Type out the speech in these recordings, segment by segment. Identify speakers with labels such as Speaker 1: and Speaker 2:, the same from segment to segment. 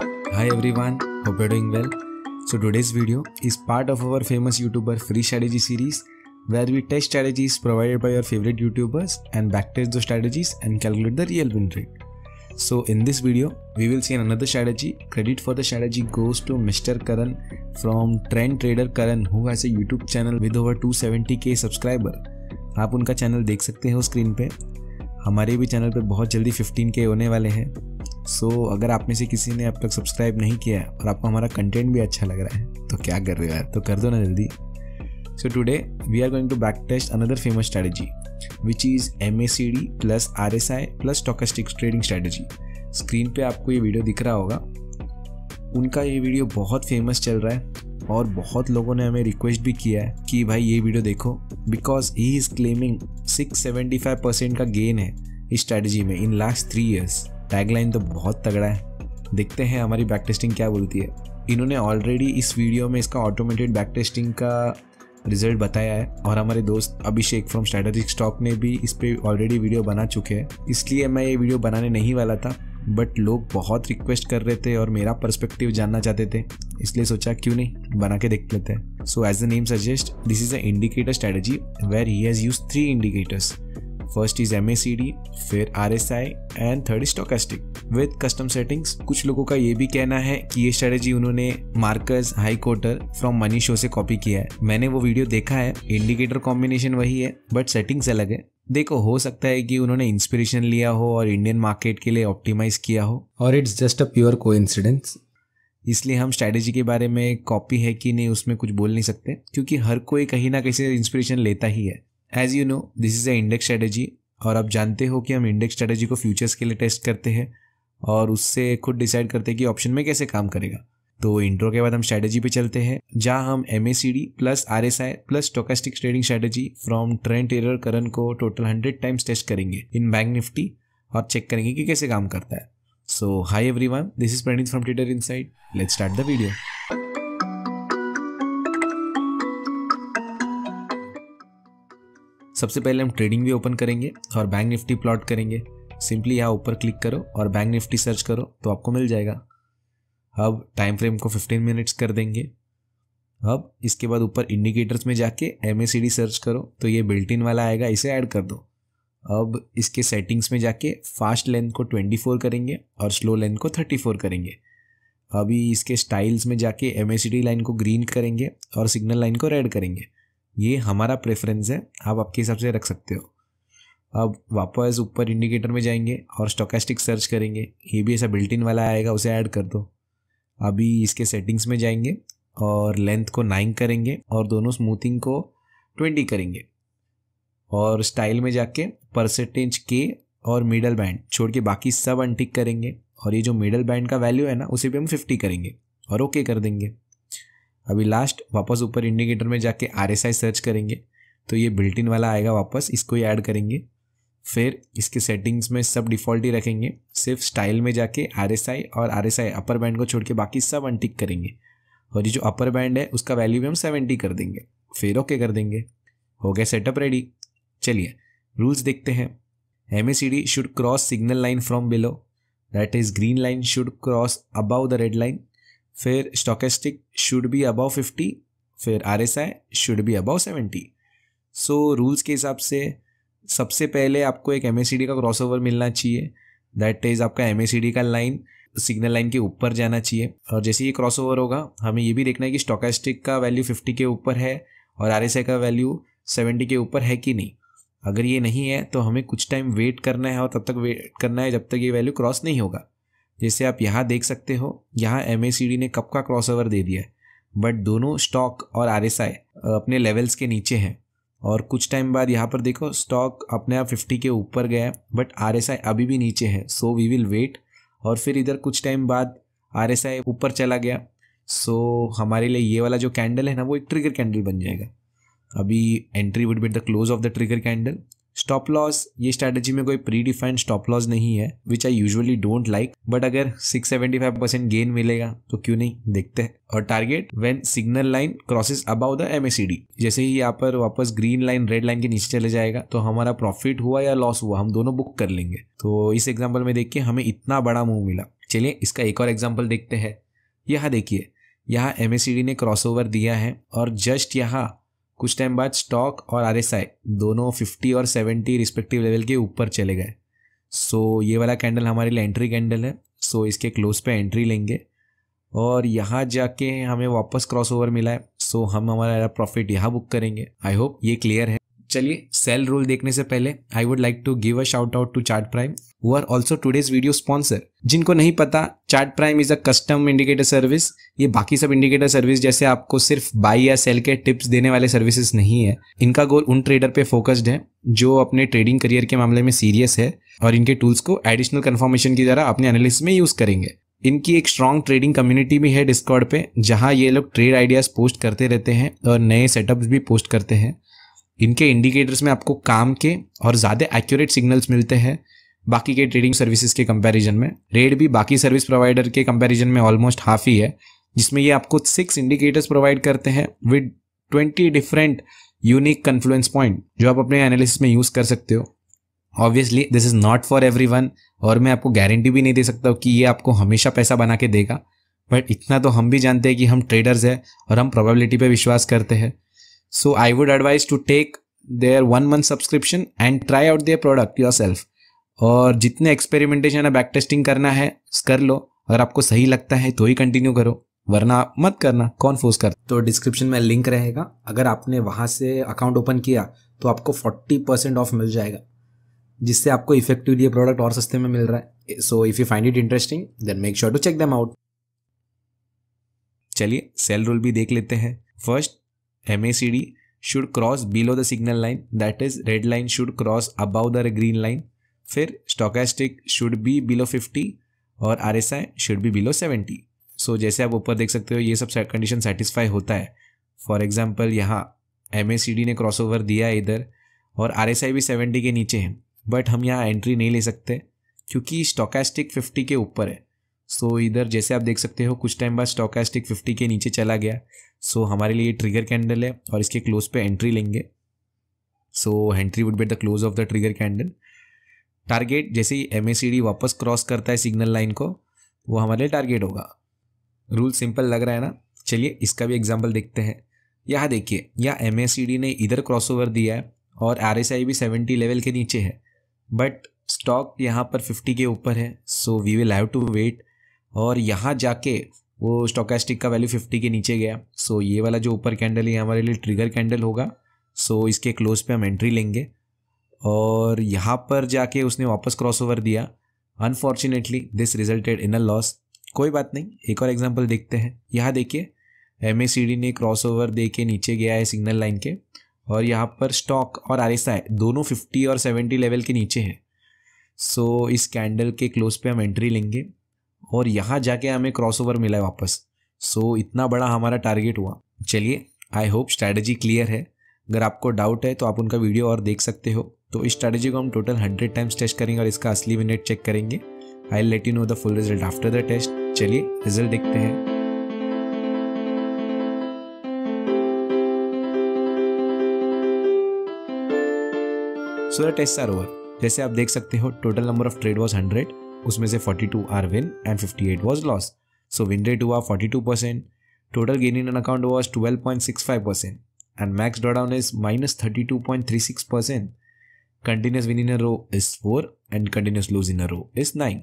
Speaker 1: Hi everyone, hope you're doing well. So today's video is part of our famous YouTuber free strategy series where we test strategies provided by our favorite YouTubers and backtest those strategies and calculate the real win rate. So in this video, we will see another strategy. Credit for the strategy goes to Mr. Karan from Trend Trader Karan who has a YouTube channel with over 270k subscriber. आप उनका channel देख सकते हो screen पे हमारे भी channel पे बहुत जल्दी 15k होने वाले हैं सो so, अगर आप में से किसी ने अब तक सब्सक्राइब नहीं किया है और आपको हमारा कंटेंट भी अच्छा लग रहा है तो क्या कर रहे हो यार तो कर दो ना जल्दी so we are going back test another famous going which is M A C D plus R S I plus stochastic trading strategy screen पे आपको ये वीडियो दिख रहा होगा उनका ये वीडियो बहुत फेमस चल रहा है और बहुत लोगों ने हमें रिक्वेस्ट भी किया है कि भाई ये वीडियो देखो because he is claiming six seventy five percent का गेन है इस स्ट्रैटेजी में in last three years tagline तो बहुत तगड़ा है देखते हैं हमारी बैक टेस्टिंग क्या बोलती है इन्होंने ऑलरेडी इस वीडियो में इसका ऑटोमेटेड बैक टेस्टिंग का रिजल्ट बताया है और हमारे दोस्त अभिषेक फ्रॉम स्ट्रैटेजिक स्टॉक ने भी इस पर ऑलरेडी वीडियो बना चुके हैं इसलिए मैं ये वीडियो बनाने नहीं वाला था बट लोग बहुत रिक्वेस्ट कर रहे थे और मेरा पर्सपेक्टिव जानना चाहते थे इसलिए सोचा क्यों नहीं बना के देख लेते हैं so as the name suggest this is a indicator strategy where he has use three indicators first is M फिर R S I and third stochastic with custom settings कुछ लोगों का ये भी कहना है कि ये स्ट्रेटेजी उन्होंने Marcus Heitkoetter from money show से कॉपी किया है मैंने वो वीडियो देखा है इंडिकेटर कॉम्बिनेशन वही है बट सेटिंग्स अलग है देखो हो सकता है कि उन्होंने इंस्पिरेशन लिया हो और इंडियन मार्केट के लिए ऑप्टिमाइज किया हो और इट्स जस्ट अ प्योर को इसलिए हम स्ट्रैटेजी के बारे में कॉपी है कि नहीं उसमें कुछ बोल नहीं सकते क्योंकि हर कोई कहीं ना कहीं से इंस्पिरेशन लेता ही है as you know this is a index strategy और आप जानते हो कि हम इंडेक्स स्ट्रेटेजी को फ्यूचर्स के लिए टेस्ट करते हैं और उससे खुद डिसाइड करते हैं कि ऑप्शन में कैसे काम करेगा तो इंट्रो के बाद हम स्ट्रेटेजी पे चलते हैं जहां हम M plus R plus stochastic trading strategy from trend terror Karan को टोटल हंड्रेड टाइम्स टेस्ट करेंगे इन बैंक निफ्टी और चेक करेंगे कि कैसे काम करता है so hi every one this is Praneet from Twitter inside let start the video सबसे पहले हम ट्रेडिंग भी ओपन करेंगे और बैंक निफ्टी प्लॉट करेंगे सिंपली यहाँ ऊपर क्लिक करो और बैंक निफ्टी सर्च करो तो आपको मिल जाएगा अब टाइम फ्रेम को 15 मिनट्स कर देंगे अब इसके बाद ऊपर इंडिकेटर्स में जाके एम सर्च करो तो ये बिल्ट इन वाला आएगा इसे ऐड कर दो अब इसके सेटिंग्स में जाके फास्ट लेंथ को 24 करेंगे और स्लो लेंथ को 34 करेंगे अभी इसके स्टाइल्स में जाके एम लाइन को ग्रीन करेंगे और सिग्नल लाइन को रेड करेंगे ये हमारा प्रेफरेंस है आप आपके हिसाब से रख सकते हो अब वापस ऊपर इंडिकेटर में जाएंगे और स्टोकेस्टिक सर्च करेंगे ये भी ऐसा बिल्टिन वाला आएगा उसे ऐड कर दो अभी इसके सेटिंग्स में जाएंगे और लेंथ को नाइन करेंगे और दोनों स्मूथिंग को ट्वेंटी करेंगे और स्टाइल में जाके परसेंटेज के और मिडल बैंड छोड़ के बाकी सब अनटिक करेंगे और ये जो मिडल बैंड का वैल्यू है ना उसे भी हम फिफ्टी करेंगे और ओके okay कर देंगे अभी लास्ट वापस ऊपर इंडिकेटर में जाके आर सर्च करेंगे तो ये बिल्ट इन वाला आएगा वापस इसको ही ऐड करेंगे फिर इसके सेटिंग्स में सब डिफ़ॉल्ट ही रखेंगे सिर्फ स्टाइल में जाके आर और आर अपर बैंड को छोड़ के बाकी सब अनटिक करेंगे और ये जो अपर बैंड है उसका वैल्यू भी हम सेवेंटी कर देंगे फिर ओके कर देंगे हो गया सेटअप रेडी चलिए रूल्स देखते हैं M should cross signal line from below that is green line should cross above the red line फिर stochastic should be above fifty फिर R S I should be above seventy so rules के हिसाब से सबसे पहले आपको एक M का क्रॉस ओवर मिलना चाहिए दैट इज़ आपका एम का लाइन सिग्नल लाइन के ऊपर जाना चाहिए और जैसे ये क्रॉस ओवर होगा हमें ये भी देखना है कि स्टोकास्टिक का वैल्यू फिफ्टी के ऊपर है और आर का वैल्यू सेवेंटी के ऊपर है कि नहीं अगर ये नहीं है तो हमें कुछ टाइम वेट करना है और तब तक वेट करना है जब तक ये वैल्यू क्रॉस नहीं होगा जैसे आप यहाँ देख सकते हो यहाँ एम ने कप का क्रॉसओवर दे दिया है बट दोनों स्टॉक और आर अपने लेवल्स के नीचे हैं और कुछ टाइम बाद यहाँ पर देखो स्टॉक अपने आप 50 के ऊपर गया बट आर अभी भी नीचे है सो वी विल वेट और फिर इधर कुछ टाइम बाद आर ऊपर चला गया सो हमारे लिए ये वाला जो कैंडल है ना वो एक ट्रिगर कैंडल बन जाएगा अभी entry would be the close of the trigger candle stop loss ये स्ट्रेटेजी में कोई प्री डिफाइंड स्टॉप लॉस नहीं है which I usually don't like but अगर six seventy five percent gain मिलेगा तो क्यों नहीं देखते हैं और target when signal line crosses above the D जैसे ही यहाँ पर वापस ग्रीन लाइन रेड लाइन के नीचे चले जाएगा तो हमारा प्रॉफिट हुआ या लॉस हुआ हम दोनों बुक कर लेंगे तो इस एग्जाम्पल में देखिए हमें इतना बड़ा मूव मिला चलिए इसका एक और एग्जाम्पल देखते हैं यहाँ देखिए यहाँ एम ने ओवर दिया है और जस्ट यहाँ कुछ टाइम बाद स्टॉक और आर दोनों 50 और 70 रिस्पेक्टिव लेवल के ऊपर चले गए सो so, ये वाला कैंडल हमारे लिए एंट्री कैंडल है सो so, इसके क्लोज पे एंट्री लेंगे और यहाँ जाके हमें वापस क्रॉसओवर मिला है सो so, हम हमारा प्रॉफिट यहाँ बुक करेंगे आई होप ये क्लियर है चलिए सेल रूल देखने से पहले I would like to give a shout out to chart prime who are also today's video sponsor जिनको नहीं पता chart prime is a custom indicator service ये बाकी सब इंडिकेटर सर्विस जैसे आपको सिर्फ बाई या सेल के टिप्स देने वाले सर्विसेज नहीं है इनका गोल उन ट्रेडर पे फोकस्ड है जो अपने ट्रेडिंग करियर के मामले में सीरियस है और इनके टूल्स को एडिशनल कन्फर्मेशन की द्वारा अपने एनालिस में यूज करेंगे इनकी एक स्ट्रॉन्ग ट्रेडिंग कम्युनिटी भी है डिस्कॉर्ड पे जहाँ ये लोग ट्रेड आइडियाज पोस्ट करते रहते हैं और नए सेटअप्स भी पोस्ट करते हैं इनके इंडिकेटर्स में आपको काम के और ज़्यादा एक्यूरेट सिग्नल्स मिलते हैं बाकी के ट्रेडिंग सर्विसेज के कंपैरिजन में रेट भी बाकी सर्विस प्रोवाइडर के कंपैरिजन में ऑलमोस्ट हाफ ही है जिसमें ये आपको सिक्स इंडिकेटर्स प्रोवाइड करते हैं with twenty different unique confluence point जो आप अपने एनालिसिस में यूज़ कर सकते हो obviously this is not for every और मैं आपको गारंटी भी नहीं दे सकता हूँ कि ये आपको हमेशा पैसा बना के देगा बट इतना तो हम भी जानते हैं कि हम ट्रेडर्स हैं और हम प्रोबेबिलिटी पे विश्वास करते हैं So I would advise to take their one month subscription and try out their product yourself. और जितने एक्सपेरिमेंटेशन है बैक टेस्टिंग करना है कर लो अगर आपको सही लगता है तो ही कंटिन्यू करो वरना मत करना कौन फोर्स कर तो डिस्क्रिप्शन में लिंक रहेगा अगर आपने वहाँ से अकाउंट ओपन किया तो आपको 40 परसेंट ऑफ मिल जाएगा जिससे आपको इफेक्टिव ये प्रोडक्ट और सस्ते में मिल रहा है so if you find it interesting then make sure to check them out चलिए सेल रोल भी देख लेते हैं first MACD should cross below the signal line that is red line should cross above the green line फिर stochastic should be below 50 और RSI should be below 70 so, जैसे आप ऊपर देख सकते हो ये सब कंडीशन सेटिस्फाई होता है फॉर एग्जाम्पल यहाँ एम ने क्रॉस ओवर दिया है इधर और आर एस आई भी सेवेंटी के नीचे है बट हम यहाँ एंट्री नहीं ले सकते क्योंकि स्टोकेस्टिक फिफ्टी के ऊपर है सो so, इधर जैसे आप देख सकते हो कुछ टाइम बाद स्टॉकास्टिक 50 के नीचे चला गया सो so, हमारे लिए ट्रिगर कैंडल है और इसके क्लोज पे एंट्री लेंगे so entry would be the close of the trigger candle target जैसे ही एम वापस क्रॉस करता है सिग्नल लाइन को वो हमारे लिए टारगेट होगा रूल सिंपल लग रहा है ना चलिए इसका भी एग्जाम्पल देखते हैं यहाँ देखिए यह एम ने इधर क्रॉस दिया है और आर भी सेवेंटी लेवल के नीचे है बट स्टॉक यहाँ पर फिफ्टी के ऊपर है so we will have to wait और यहाँ जाके वो स्टोकेस्टिक का वैल्यू फिफ्टी के नीचे गया सो ये वाला जो ऊपर कैंडल है हमारे लिए ट्रिगर कैंडल होगा सो इसके क्लोज पे हम एंट्री लेंगे और यहाँ पर जाके उसने वापस क्रॉसओवर दिया unfortunately this resulted in a loss कोई बात नहीं एक और एग्जाम्पल देखते हैं यहाँ देखिए एम ने क्रॉस ओवर दे के नीचे गया है सिग्नल लाइन के और यहाँ पर स्टॉक और आर दोनों 50 और 70 लेवल के नीचे हैं सो so, इस कैंडल के क्लोज पे हम एंट्री लेंगे और यहाँ जाके हमें क्रॉसओवर मिला है वापस सो so, इतना बड़ा हमारा टारगेट हुआ चलिए आई होप स्ट्रैटेजी क्लियर है अगर आपको डाउट है तो आप उनका वीडियो और देख सकते हो तो इस स्ट्रैटेजी को हम टोटल हंड्रेड टाइम्स टेस्ट करेंगे और इसका असली मिनट चेक करेंगे I let you know the full result after the test चलिए रिजल्ट देखते हैं so the test are over जैसे आप देख सकते हो total number of trade was hundred उसमें से 42 are win and 58 was loss so win rate हुआ 42 percent total gain in an account was 12.65 percent and max drawdown is minus thirty two point three six percent continuous win in a row is four and continuous lose in a row is nine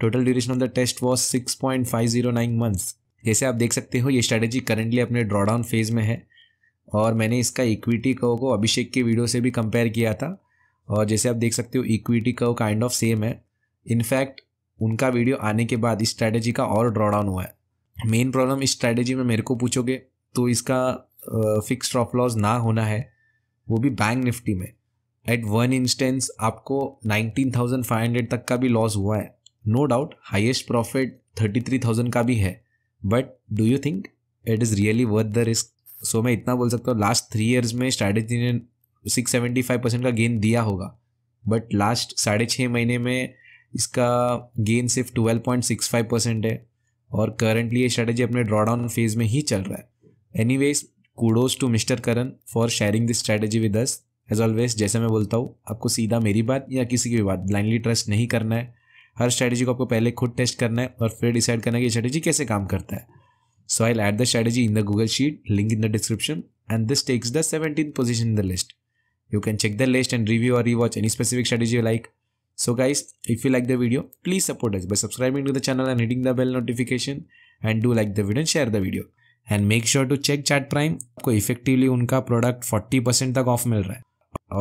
Speaker 1: total duration of the test was six point five zero nine months जैसे आप देख सकते हो ये strategy currently अपने drawdown phase में है और मैंने इसका इक्विटी कव को अभिषेक के वीडियो से भी कंपेयर किया था और जैसे आप देख सकते हो equity curve kind of same है इनफैक्ट उनका वीडियो आने के बाद इस स्ट्रैटेजी का और ड्रॉडाउन हुआ है मेन प्रॉब्लम इस स्ट्रैटेजी में मेरे को पूछोगे तो इसका फिक्स स्टॉप लॉस ना होना है वो भी बैंक निफ्टी में एट वन इंस्टेंस आपको नाइनटीन थाउजेंड फाइव हंड्रेड तक का भी लॉस हुआ है no doubt highest profit thirty three thousand का भी है but do you think it is really worth the risk so मैं इतना बोल सकता हूँ लास्ट थ्री ईयर्स में स्ट्रैटेजी ने सिक्स सेवेंटी फाइव परसेंट का गेन दिया होगा बट लास्ट साढ़े छः महीने में इसका गेन सिर्फ 12.65 परसेंट है और करंटली ये स्ट्रेटेजी अपने ड्रॉडाउन फेज में ही चल रहा है anyways kudos to mister Karan for sharing this strategy with us as always जैसे मैं बोलता हूँ आपको सीधा मेरी बात या किसी की भी बात ब्लाइंडली ट्रस्ट नहीं करना है हर स्ट्रैटेजी को आपको पहले खुद टेस्ट करना है और फिर डिसाइड करना है कि स्ट्रैटेजी कैसे काम करता है so I add the strategy in the Google sheet link in the description and this takes the seventeen position in the list you can check the list and review और rewatch any specific strategy like So guys, if you like the video, please support us by subscribing to the channel and hitting the bell notification and do like the video and share the video. And make sure to check chart prime आपको effectively उनका product 40 percent तक off मिल रहा है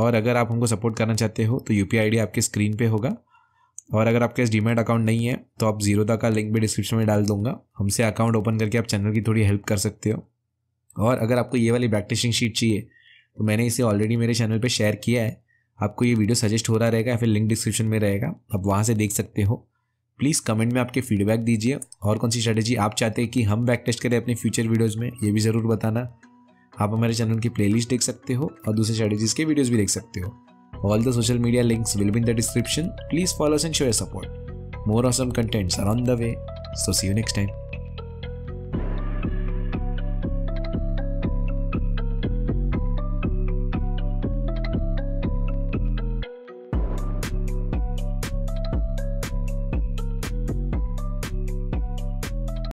Speaker 1: और अगर आप उनको सपोर्ट करना चाहते हो तो यू पी आपके स्क्रीन पे होगा और अगर आपके पास डीमेट अकाउंट नहीं है तो आप जीरो का लिंक भी डिस्क्रिप्शन में डाल दूंगा हमसे अकाउंट ओपन करके आप चैनल की थोड़ी हेल्प कर सकते हो और अगर आपको ये वाली बैक शीट चाहिए तो मैंने इसे ऑलरेडी मेरे चैनल पर शेयर किया है आपको ये वीडियो सजेस्ट हो रहा रहेगा या फिर लिंक डिस्क्रिप्शन में रहेगा आप वहाँ से देख सकते हो प्लीज़ कमेंट में आपके फीडबैक दीजिए और कौन सी स्ट्रेटेजी आप चाहते हैं कि हम बैक टेस्ट करें अपने फ्यूचर वीडियोज़ में ये भी ज़रूर बताना आप हमारे चैनल की प्ले देख सकते हो और दूसरे स्ट्रेटेजीज़ के वीडियोज़ भी देख सकते हो all the social media links will be the description please follows and show your support more awesome contents are on the way so see you next time